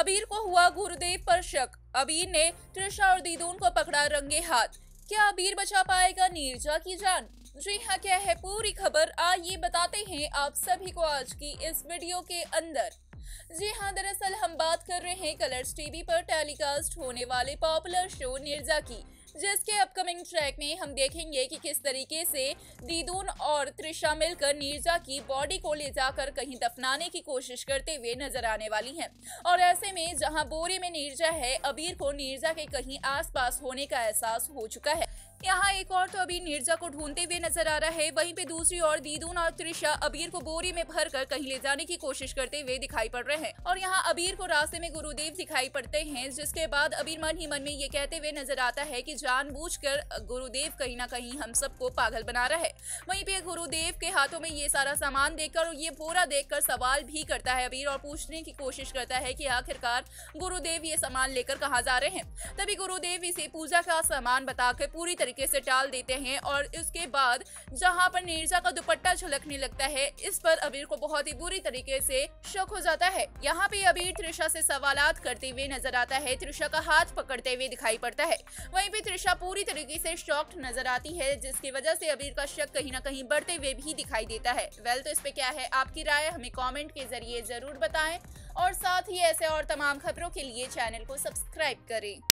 अबीर को हुआ गुरुदेव पर शक अबीर ने तृषा और दीदून को पकड़ा रंगे हाथ क्या अबीर बचा पाएगा नीरजा की जान जी हाँ क्या है पूरी खबर आइए बताते हैं आप सभी को आज की इस वीडियो के अंदर जी हाँ दरअसल हम बात कर रहे हैं कलर्स टीवी पर टेलीकास्ट होने वाले पॉपुलर शो नीरजा की जिसके अपकमिंग ट्रैक में हम देखेंगे कि किस तरीके से दीदून और त्रिशा मिलकर नीरजा की बॉडी को ले जाकर कहीं दफनाने की कोशिश करते हुए नजर आने वाली हैं और ऐसे में जहां बोरी में नीरजा है अबीर को नीरजा के कहीं आसपास होने का एहसास हो चुका है यहाँ एक और तो अभी नीरजा को ढूंढते हुए नजर आ रहा है वहीं पे दूसरी ओर दीदून और त्रिशा अबीर को बोरी में भर कर कहीं ले जाने की कोशिश करते हुए दिखाई पड़ रहे हैं और यहाँ अबीर को रास्ते में गुरुदेव दिखाई पड़ते हैं जिसके बाद अबीर मन ही मन में ये कहते हुए नजर आता है की जानबूझकर गुरुदेव कहीं ना कहीं हम सबको पागल बना रहा है वहीं पे गुरुदेव के हाथों में ये सारा सामान देखकर और ये बोरा देखकर सवाल भी करता है अबीर और पूछने की कोशिश करता है कि आखिरकार गुरुदेव ये सामान लेकर कहाँ जा रहे हैं तभी गुरुदेव इसे पूजा का सामान बताकर पूरी तरीके से टाल देते हैं और उसके बाद जहाँ पर नीरजा का दुपट्टा झलकने लगता है इस पर अबीर को बहुत ही बुरी तरीके से शक हो जाता है यहाँ पे अबीर त्रिशा से सवाल करते हुए नजर आता है त्रिशा का हाथ पकड़ते हुए दिखाई पड़ता है वहीं पे दिशा पूरी तरीके से शॉक्ड नजर आती है जिसकी वजह से अबीर का शक कहीं ना कहीं बढ़ते हुए भी दिखाई देता है वेल तो इस पे क्या है आपकी राय हमें कमेंट के जरिए जरूर बताएं और साथ ही ऐसे और तमाम खबरों के लिए चैनल को सब्सक्राइब करें